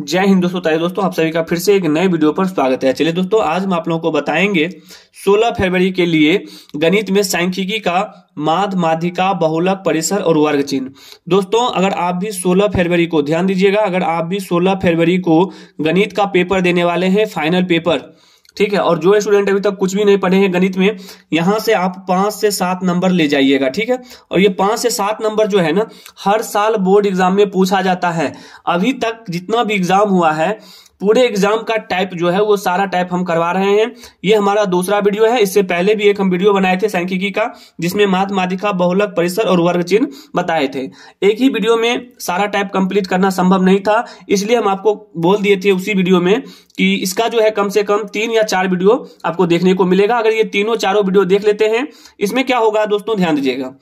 जय हिंद दोस्तों ताई दोस्तों आप सभी का फिर से एक नए वीडियो पर स्वागत है चलिए दोस्तों आज हम आप लोगों को बताएंगे 16 फरवरी के लिए गणित में सांख्यिकी का माध माध्यिका बहुलक परिसर और वर्ग चिन्ह दोस्तों अगर आप भी 16 फरवरी को ध्यान दीजिएगा अगर आप भी 16 फरवरी को गणित का पेपर देने वाले हैं फाइनल पेपर ठीक है और जो स्टूडेंट अभी तक कुछ भी नहीं पढ़े हैं गणित में यहाँ से आप पांच से सात नंबर ले जाइएगा ठीक है और ये पांच से सात नंबर जो है ना हर साल बोर्ड एग्जाम में पूछा जाता है अभी तक जितना भी एग्जाम हुआ है पूरे एग्जाम का टाइप जो है वो सारा टाइप हम करवा रहे हैं ये हमारा दूसरा वीडियो है इससे पहले भी एक हम वीडियो बनाए थे सांख्यिकी का जिसमें मात माधिका बहुलक परिसर और वर्ग चिन्ह बताए थे एक ही वीडियो में सारा टाइप कंप्लीट करना संभव नहीं था इसलिए हम आपको बोल दिए थे उसी वीडियो में कि इसका जो है कम से कम तीन या चार वीडियो आपको देखने को मिलेगा अगर ये तीनों चारों वीडियो देख लेते हैं इसमें क्या होगा दोस्तों ध्यान दीजिएगा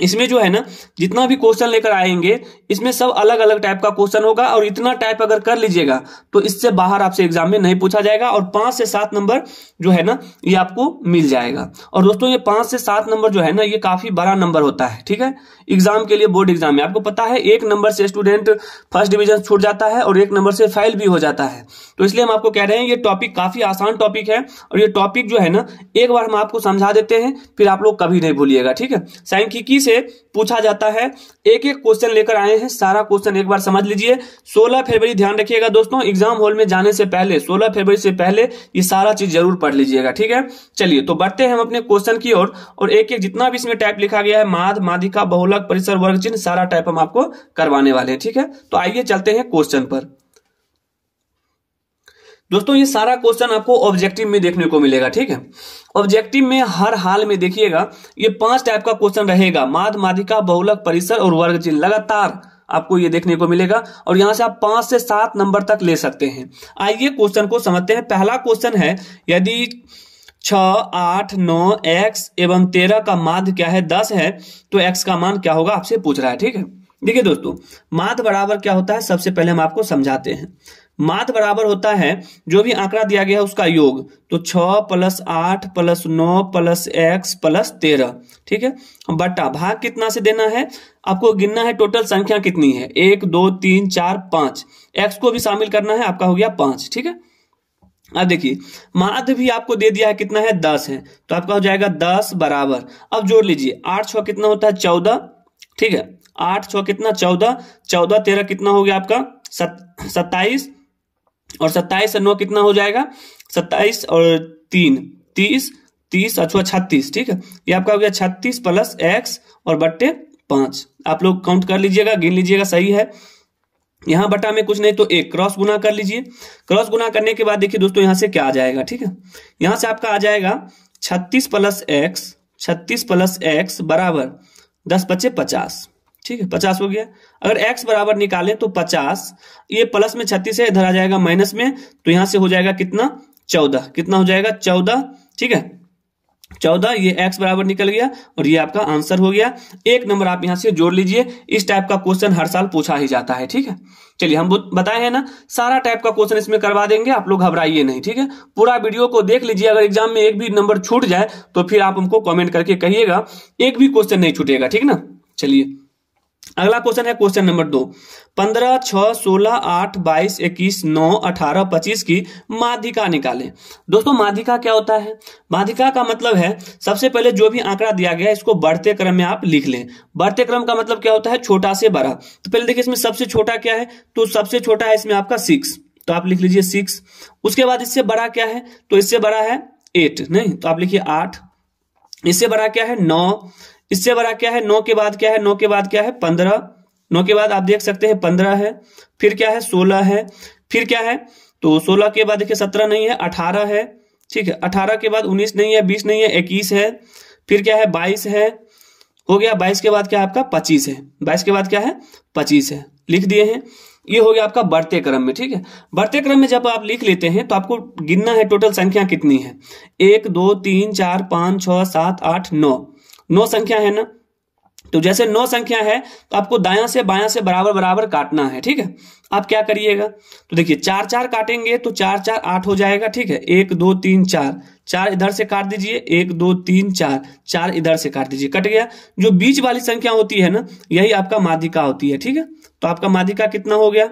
इसमें जो है ना जितना भी क्वेश्चन लेकर आएंगे इसमें सब अलग अलग टाइप का क्वेश्चन होगा और इतना टाइप अगर कर लीजिएगा तो इससे बाहर आपसे एग्जाम में नहीं पूछा जाएगा और पांच से सात नंबर जो है ना ये आपको मिल जाएगा और दोस्तों ये पांच से सात नंबर जो है ना ये काफी बड़ा नंबर होता है ठीक है एग्जाम के लिए बोर्ड एग्जाम में आपको पता है एक नंबर से स्टूडेंट फर्स्ट डिवीजन छूट जाता है और एक नंबर से फेल भी हो जाता है तो इसलिए हम आपको कह रहे हैं ये टॉपिक काफी आसान टॉपिक है और ये टॉपिक जो है ना एक बार हम आपको समझा देते हैं फिर आप लोग कभी नहीं भूलिएगा ठीक है सांख्यिकी से पूछा जाता है एक एक क्वेश्चन लेकर आए हैं सारा क्वेश्चन एक बार समझ लीजिए 16 फरवरी ध्यान रखिएगा दोस्तों एग्जाम हॉल में जाने से पहले 16 फरवरी से पहले ये सारा चीज जरूर पढ़ लीजिएगा ठीक है चलिए तो बढ़ते हैं हम अपने क्वेश्चन की ओर और, और एक एक जितना भी इसमें टाइप लिखा गया है माध माधिका बहुलक परिसर वर्ग चिन्ह सारा टाइप हम आपको करवाने वाले हैं ठीक है तो आइए चलते हैं क्वेश्चन पर दोस्तों ये सारा क्वेश्चन आपको ऑब्जेक्टिव में देखने को मिलेगा ठीक है ऑब्जेक्टिव में हर हाल में देखिएगा ये पांच टाइप का क्वेश्चन रहेगा माध माधिका बहुलक परिसर और वर्ग चिन्ह लगातार आपको ये देखने को मिलेगा और यहां से आप पांच से सात नंबर तक ले सकते हैं आइए क्वेश्चन को समझते हैं पहला क्वेश्चन है यदि छ आठ नौ एक्स एवं तेरह का माध क्या है दस है तो एक्स का मान क्या होगा आपसे पूछ रहा है ठीक है देखिए दोस्तों माध बराबर क्या होता है सबसे पहले हम आपको समझाते हैं मात बराबर होता है जो भी आंकड़ा दिया गया है उसका योग तो छ प्लस आठ प्लस नौ प्लस एक्स प्लस तेरह ठीक है बटा भाग कितना से देना है आपको गिनना है टोटल संख्या कितनी है एक दो तीन चार पांच एक्स को भी शामिल करना है आपका हो गया पांच ठीक है अब देखिए माध भी आपको दे दिया है कितना है दस है तो आपका हो जाएगा दस बराबर अब जोड़ लीजिए आठ छ कितना होता है चौदह ठीक है आठ छ कितना चौदह चौदह तेरह कितना हो गया आपका सत्ताईस और सत्ताईस और नौ कितना हो जाएगा सत्ताईस और तीन तीस तीस अथवा छत्तीस ठीक है ये आपका हो गया छत्तीस प्लस एक्स और बट्टे पांच आप लोग काउंट कर लीजिएगा गिन लीजिएगा सही है यहाँ बटा में कुछ नहीं तो एक क्रॉस गुना कर लीजिए क्रॉस गुना करने के बाद देखिए दोस्तों यहाँ से क्या आ जाएगा ठीक है यहाँ से आपका आ जाएगा छत्तीस प्लस एक्स छत्तीस प्लस एक्स बराबर दस पच्चे पचास ठीक है पचास हो गया अगर x बराबर निकालें तो पचास ये प्लस में छत्तीस है इधर आ जाएगा माइनस में तो यहां से हो जाएगा कितना चौदह कितना हो जाएगा चौदह ठीक है चौदह ये x बराबर निकल गया और ये आपका आंसर हो गया एक नंबर आप यहां से जोड़ लीजिए इस टाइप का क्वेश्चन हर साल पूछा ही जाता है ठीक है चलिए हम बताए हैं ना सारा टाइप का क्वेश्चन इसमें करवा देंगे आप लोग घबराइए नहीं ठीक है पूरा वीडियो को देख लीजिए अगर एग्जाम में एक भी नंबर छूट जाए तो फिर आप हमको कॉमेंट करके कहिएगा एक भी क्वेश्चन नहीं छूटेगा ठीक ना चलिए अगला क्वेश्चन है क्वेश्चन नंबर दो पंद्रह छह सोलह आठ बाईस इक्कीस नौ अठारह पच्चीस की माध्यिका निकालें दोस्तों माध्यिका क्या होता है माध्यिका का मतलब है सबसे पहले जो भी आंकड़ा दिया गया है इसको बढ़ते क्रम में आप लिख लें बढ़ते क्रम का मतलब क्या होता है छोटा से बड़ा तो पहले देखिए इसमें सबसे छोटा क्या है तो सबसे छोटा है इसमें आपका सिक्स तो आप लिख लीजिए सिक्स उसके बाद इससे बड़ा क्या है तो इससे बड़ा है एट नहीं तो आप लिखिए आठ इससे बड़ा क्या है नौ इससे बड़ा क्या है नौ के बाद क्या है नौ के बाद क्या है पंद्रह नौ के बाद आप देख सकते हैं पंद्रह है फिर क्या है सोलह है फिर क्या है तो सोलह के बाद देखिए सत्रह नहीं है अठारह है ठीक है अठारह के बाद उन्नीस नहीं है बीस नहीं है इक्कीस है फिर क्या है बाईस है हो गया बाईस के बाद क्या है आपका पच्चीस है बाईस के बाद क्या है पच्चीस है लिख दिए हैं ये हो गया आपका बढ़ते क्रम में ठीक है बढ़ते क्रम में जब आप लिख लेते हैं तो आपको गिनना है टोटल संख्या कितनी है एक दो तीन चार पांच छह सात आठ नौ नौ संख्या है ना तो जैसे नौ संख्या है तो आपको दाया से बाया से बराबर बराबर काटना है ठीक है आप क्या करिएगा तो देखिए चार चार काटेंगे तो चार चार आठ हो जाएगा ठीक है एक दो तीन चार चार इधर से काट दीजिए एक दो तीन चार चार इधर से काट दीजिए कट गया जो बीच वाली संख्या होती है ना यही आपका माधिका होती है ठीक है तो आपका माधिका कितना हो गया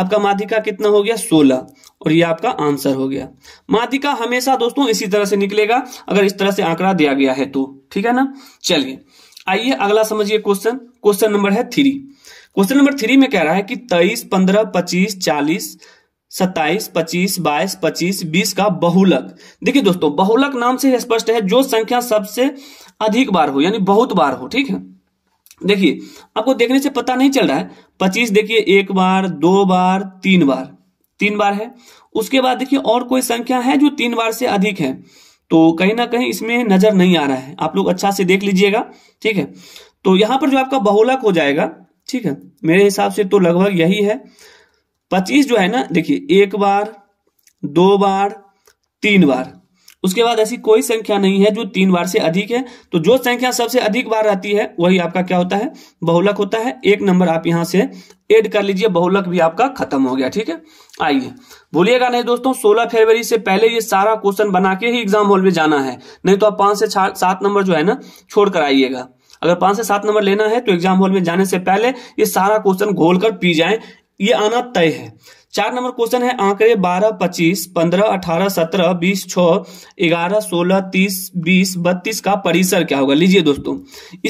आपका माधिका कितना हो गया सोलह और ये आपका आंसर हो गया माधिका हमेशा दोस्तों इसी तरह से निकलेगा अगर इस तरह से आंकड़ा दिया गया है तो ठीक है ना चलिए आइए अगला समझिए क्वेश्चन क्वेश्चन नंबर है थ्री क्वेश्चन नंबर थ्री में कह रहा है कि तेईस पंद्रह पच्चीस चालीस सत्ताईस पच्चीस बाईस पच्चीस बीस का बहुलक देखिए दोस्तों बहुलक नाम से स्पष्ट है जो संख्या सबसे अधिक बार हो यानी बहुत बार हो ठीक है देखिए आपको देखने से पता नहीं चल रहा है पच्चीस देखिए एक बार दो बार तीन बार तीन बार है उसके बाद देखिए और कोई संख्या है जो तीन बार से अधिक है तो कहीं ना कहीं इसमें नजर नहीं आ रहा है आप लोग अच्छा से देख लीजिएगा ठीक है तो यहाँ पर जो आपका बहुलक हो जाएगा ठीक है मेरे हिसाब से तो लगभग यही है पच्चीस जो है ना देखिए एक बार दो बार तीन बार उसके बाद ऐसी कोई संख्या नहीं है जो तीन बार से अधिक है तो जो संख्या सबसे अधिक बार आती है वही आपका क्या होता है बहुलक होता है एक नंबर आप यहां से एड कर लीजिए बहुलक भी आपका खत्म हो गया ठीक है आइए भूलिएगा नहीं दोस्तों 16 फरवरी से पहले ये सारा क्वेश्चन बना के ही एग्जाम हॉल में जाना है नहीं तो आप पांच से सात नंबर जो है ना छोड़ कर आइएगा अगर पांच से सात नंबर लेना है तो एग्जाम हॉल में जाने से पहले ये सारा क्वेश्चन घोल कर पी जाए ये आना तय है चार नंबर क्वेश्चन है आंकड़े 12, 25, 15, 18, 17, 20, 6, 11, 16, 30, 20, 32 का परिसर क्या होगा लीजिए दोस्तों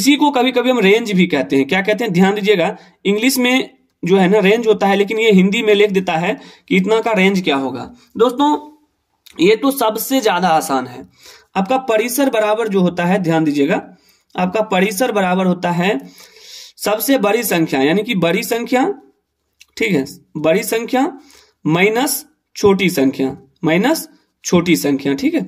इसी को कभी कभी हम रेंज भी कहते हैं क्या कहते हैं ध्यान दीजिएगा इंग्लिश में जो है ना रेंज होता है लेकिन ये हिंदी में लिख देता है कि इतना का रेंज क्या होगा दोस्तों ये तो सबसे ज्यादा आसान है आपका परिसर बराबर जो होता है ध्यान दीजिएगा आपका परिसर बराबर होता है सबसे बड़ी संख्या यानी कि बड़ी संख्या ठीक है बड़ी संख्या माइनस छोटी संख्या माइनस छोटी संख्या ठीक है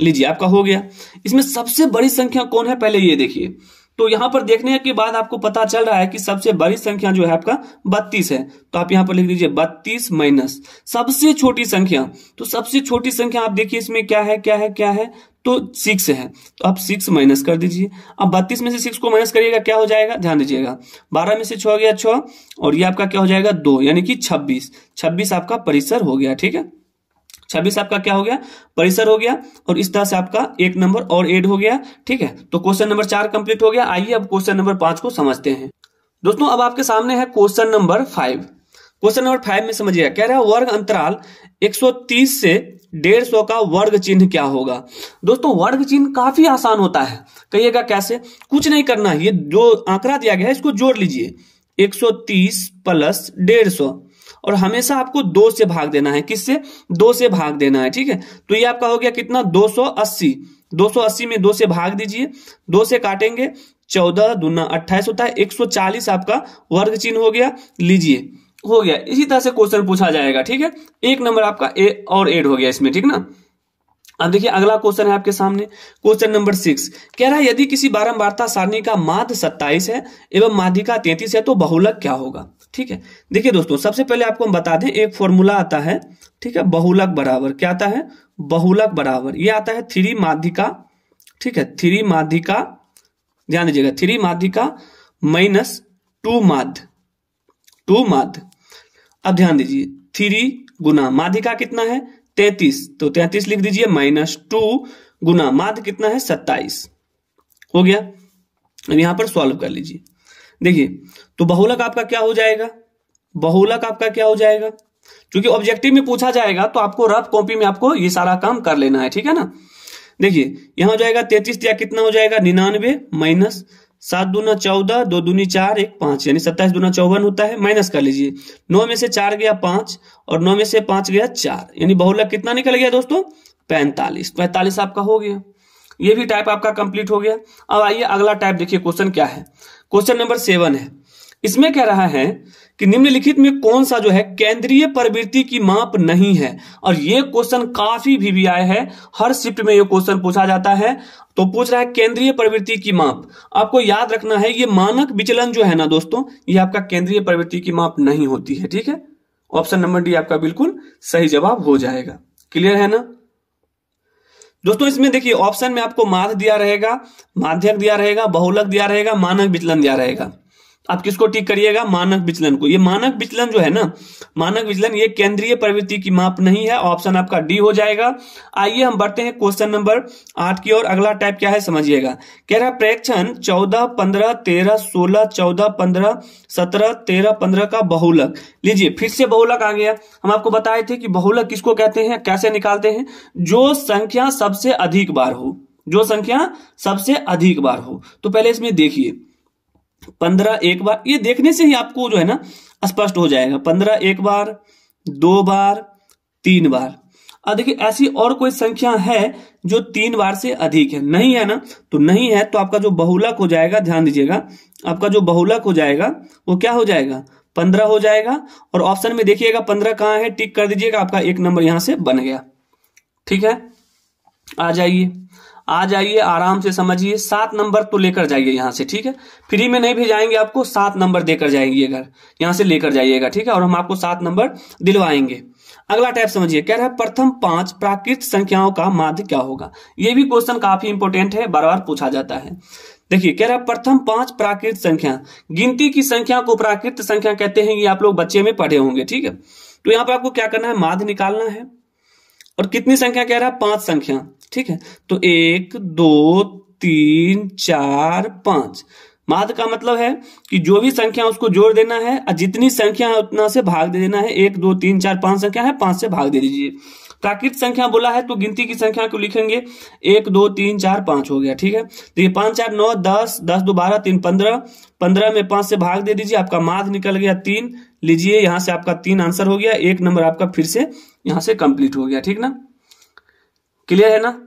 लीजिए आपका हो गया इसमें सबसे बड़ी संख्या कौन है पहले ये देखिए तो यहां पर देखने के बाद आपको पता चल रहा है कि सबसे बड़ी संख्या जो है आपका बत्तीस है तो आप यहां पर लिख दीजिए बत्तीस माइनस सबसे छोटी संख्या तो सबसे छोटी संख्या आप देखिए इसमें क्या है क्या है क्या है तो सिक्स है तो आप सिक्स माइनस कर दीजिए अब बत्तीस में से सिक्स को माइनस करिएगा क्या हो जाएगा ध्यान दीजिएगा बारह में से छ हो गया छ और ये आपका क्या हो जाएगा दो यानी कि छब्बीस छब्बीस आपका परिसर हो गया ठीक है छब्बीस आपका क्या हो गया परिसर हो गया और इस तरह से आपका एक नंबर और एड हो गया ठीक है तो क्वेश्चन नंबर चार कंप्लीट हो गया आइए अब क्वेश्चन नंबर पांच को समझते हैं दोस्तों अब आपके सामने है question number five question number five में समझिए कह रहा है वर्ग अंतराल 130 से 150 का वर्ग चिन्ह क्या होगा दोस्तों वर्ग चिन्ह काफी आसान होता है कहिएगा कैसे कुछ नहीं करना ये जो आंकड़ा दिया गया है इसको जोड़ लीजिए 130 प्लस 150 और हमेशा आपको दो से भाग देना है किससे दो से भाग देना है ठीक है तो ये आपका हो गया कितना 280 280 में दो से भाग दीजिए दो से काटेंगे चौदह दुना अट्ठाईस होता है 140 आपका वर्ग चिन्ह हो गया लीजिए हो गया इसी तरह से क्वेश्चन पूछा जाएगा ठीक है एक नंबर आपका ए और एड हो गया इसमें ठीक ना अब देखिए अगला क्वेश्चन है आपके सामने क्वेश्चन नंबर सिक्स कह रहा है यदि किसी बारंबारता सारणी का माध्य सत्ताईस है एवं माध्यिका तैतीस है तो बहुलक क्या होगा ठीक है देखिए दोस्तों सबसे पहले आपको हम बता दें एक फॉर्मूला आता है ठीक है बहुलक बराबर क्या आता है बहुलक बराबर ये आता है थ्री माध्यिका ठीक है थ्री माध्यिका ध्यान दीजिएगा थ्री माध्यिका माइनस टू माध टू माध अब ध्यान दीजिए थ्री गुना माध्यिका कितना है तैतीस तो तैतीस लिख दीजिए माइनस टू गुना माध कितना है सत्ताईस हो गया अब यहां पर सॉल्व कर लीजिए देखिए तो बहुलक आपका क्या हो जाएगा बहुलक आपका क्या हो जाएगा क्योंकि ऑब्जेक्टिव में पूछा जाएगा तो आपको रफ कॉपी में आपको ये सारा काम कर लेना है ठीक है ना देखिए यहां हो जाएगा तैतीस या कितना हो जाएगा निन्यानवे माइनस सात दूना चौदह दो दूनी चार एक पांच यानी सत्ताईस दूना चौवन होता है माइनस कर लीजिए नौ में से चार गया पांच और नौ में से पांच गया चार यानी बहुलक कितना निकल गया दोस्तों पैंतालीस पैंतालीस आपका हो गया ये भी टाइप आपका कंप्लीट हो गया अब आइए अगला टाइप देखिए क्वेश्चन क्या है क्वेश्चन नंबर सेवन है इसमें कह रहा है कि निम्नलिखित में कौन सा जो है केंद्रीय प्रवृत्ति की माप नहीं है और ये क्वेश्चन काफी भी भी आए है हर शिफ्ट में ये क्वेश्चन पूछा जाता है तो पूछ रहा है केंद्रीय प्रवृत्ति की माप आपको याद रखना है ये मानक विचलन जो है ना दोस्तों ये आपका केंद्रीय प्रवृत्ति की माप नहीं होती है ठीक है ऑप्शन नंबर डी आपका बिल्कुल सही जवाब हो जाएगा क्लियर है ना दोस्तों इसमें देखिए ऑप्शन में आपको माध दिया रहेगा माध्यक दिया रहेगा बहुलक दिया रहेगा मानक विचलन दिया रहेगा आप किसको ठीक करिएगा मानक विचलन को ये मानक विचलन जो है ना मानक विचलन ये केंद्रीय प्रवृत्ति की माप नहीं है ऑप्शन आपका डी हो जाएगा आइए हम बढ़ते हैं क्वेश्चन नंबर आठ की ओर अगला टाइप क्या है समझिएगा कह रहा प्रेक्षण चौदह पंद्रह तेरह सोलह चौदह पंद्रह सत्रह तेरह पंद्रह का बहुलक लीजिए फिर से बहुलक आ गया हम आपको बताए थे कि बहुलक किसको कहते हैं कैसे निकालते हैं जो संख्या सबसे अधिक बार हो जो संख्या सबसे अधिक बार हो तो पहले इसमें देखिए पंद्रह एक बार ये देखने से ही आपको जो है ना स्पष्ट हो जाएगा पंद्रह एक बार दो बार तीन बार अब देखिए ऐसी और कोई संख्या है जो तीन बार से अधिक है नहीं है ना तो नहीं है तो आपका जो बहुलक हो जाएगा ध्यान दीजिएगा आपका जो बहुलक हो जाएगा वो क्या हो जाएगा पंद्रह हो जाएगा और ऑप्शन में देखिएगा पंद्रह कहाँ है टिक कर दीजिएगा आपका एक नंबर यहां से बन गया ठीक है आ जाइए आ जाइए आराम से समझिए सात नंबर तो लेकर जाइए यहाँ से ठीक है फ्री में नहीं भेजाएंगे आपको सात नंबर देकर जाएंगे घर यहाँ से लेकर जाइएगा ठीक है और हम आपको सात नंबर दिलवाएंगे अगला टाइप समझिए कह रहा है प्रथम पांच प्राकृत संख्याओं का माध्य क्या होगा ये भी क्वेश्चन काफी इंपोर्टेंट है बार बार पूछा जाता है देखिए कह रहा है प्रथम पांच प्राकृत संख्या गिनती की संख्या को प्राकृत संख्या कहते हैं ये आप लोग बच्चे में पढ़े होंगे ठीक है तो यहाँ पर आपको क्या करना है माध्य निकालना है और कितनी संख्या कह रहा है पांच संख्या ठीक है तो एक दो तीन चार पांच माद का मतलब है कि जो भी संख्या उसको जोड़ देना है और जितनी संख्या है उतना से भाग दे देना है एक दो तीन चार पांच संख्या है पांच से भाग दे दीजिए तो प्राकृत संख्या बोला है तो गिनती की संख्या को लिखेंगे एक दो तीन चार पांच हो गया ठीक है तो ये पांच चार नौ दस दस दो बारह तीन पंद्रह पंद्रह में पांच से भाग दे दीजिए आपका माध निकल गया तीन लीजिए यहां से आपका तीन आंसर हो गया एक नंबर आपका फिर से यहां से कंप्लीट हो गया ठीक ना क्लियर है ना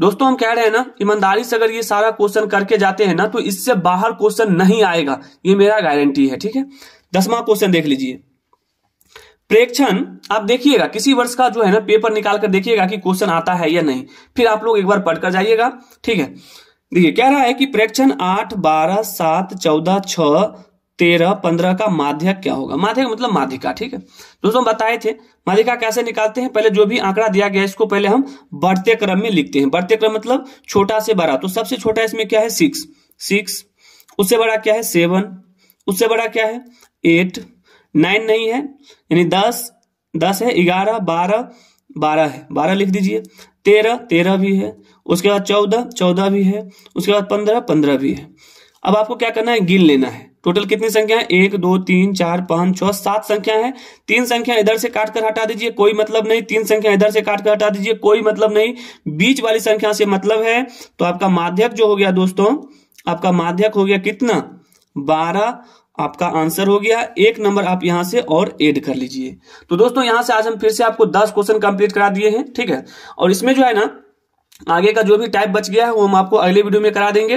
दोस्तों हम कह रहे हैं ना ईमानदारी से अगर ये सारा क्वेश्चन करके जाते हैं ना तो इससे बाहर क्वेश्चन नहीं आएगा ये मेरा गारंटी है ठीक है दसवा क्वेश्चन देख लीजिए प्रेक्षण आप देखिएगा किसी वर्ष का जो है ना पेपर निकाल कर देखिएगा कि क्वेश्चन आता है या नहीं फिर आप लोग एक बार पढ़कर जाइएगा ठीक है देखिए कह रहा है कि प्रेक्षण आठ बारह सात चौदह छह तेरह पंद्रह का माध्यक क्या होगा माध्यक मतलब माध्यिका ठीक है दोस्तों बताए थे माध्यिका कैसे निकालते हैं पहले जो भी आंकड़ा दिया गया इसको पहले हम बढ़ते क्रम में लिखते हैं बढ़ते क्रम मतलब छोटा से बड़ा तो सबसे छोटा इसमें क्या है सिक्स सिक्स उससे बड़ा क्या है सेवन उससे बड़ा क्या है एट नाइन नहीं है यानी दस दस है ग्यारह बारह बारह है बारह लिख दीजिए तेरह तेरह भी है उसके बाद चौदह चौदह भी है उसके बाद पंद्रह पंद्रह भी है अब आपको क्या करना है गिन लेना है टोटल कितनी संख्या है एक दो तीन चार पांच छह सात संख्या है तीन संख्या इधर से काट कर हटा दीजिए कोई मतलब नहीं तीन संख्या इधर से काट कर हटा दीजिए कोई मतलब नहीं बीच वाली संख्या से मतलब है तो आपका माध्यक जो हो गया दोस्तों आपका माध्यक हो गया कितना बारह आपका आंसर हो गया एक नंबर आप यहां से और ऐड कर लीजिए तो दोस्तों यहां से आज हम फिर से आपको दस क्वेश्चन कंप्लीट करा दिए हैं ठीक है और इसमें जो है ना आगे का जो भी टाइप बच गया है वो हम आपको अगले वीडियो में करा देंगे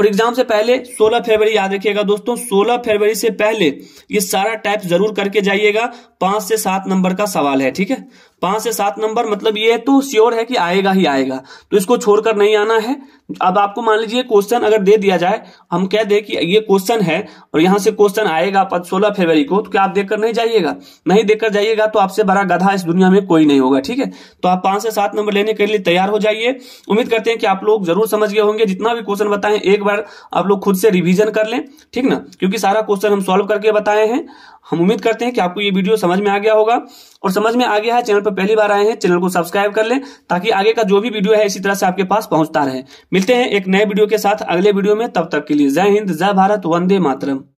और एग्जाम से पहले 16 फरवरी याद रखिएगा दोस्तों 16 फरवरी से पहले ये सारा टाइप जरूर करके जाइएगा पांच से सात नंबर का सवाल है ठीक है पांच से सात नंबर मतलब ये तो श्योर है कि आएगा ही आएगा तो इसको छोड़कर नहीं आना है अब आपको मान लीजिए क्वेश्चन अगर दे दिया जाए हम कह दें कि ये क्वेश्चन है और यहाँ से क्वेश्चन आएगा पद सोलह फरवरी को तो क्या आप देखकर नहीं जाइएगा नहीं देखकर जाइएगा तो आपसे बड़ा गधा इस दुनिया में कोई नहीं होगा ठीक है तो आप पांच से सात नंबर लेने के लिए तैयार हो जाइए उम्मीद करते हैं कि आप लोग जरूर समझ गए होंगे जितना भी क्वेश्चन बताए एक बार आप लोग खुद से रिविजन कर लें ठीक ना क्योंकि सारा क्वेश्चन हम सोल्व करके बताए हैं हम उम्मीद करते हैं कि आपको ये वीडियो समझ में आ गया होगा और समझ में आ गया है चैनल पर पहली बार आए हैं चैनल को सब्सक्राइब कर लें ताकि आगे का जो भी वीडियो है इसी तरह से आपके पास पहुंचता रहे मिलते हैं एक नए वीडियो के साथ अगले वीडियो में तब तक के लिए जय हिंद जय भारत वंदे मातरम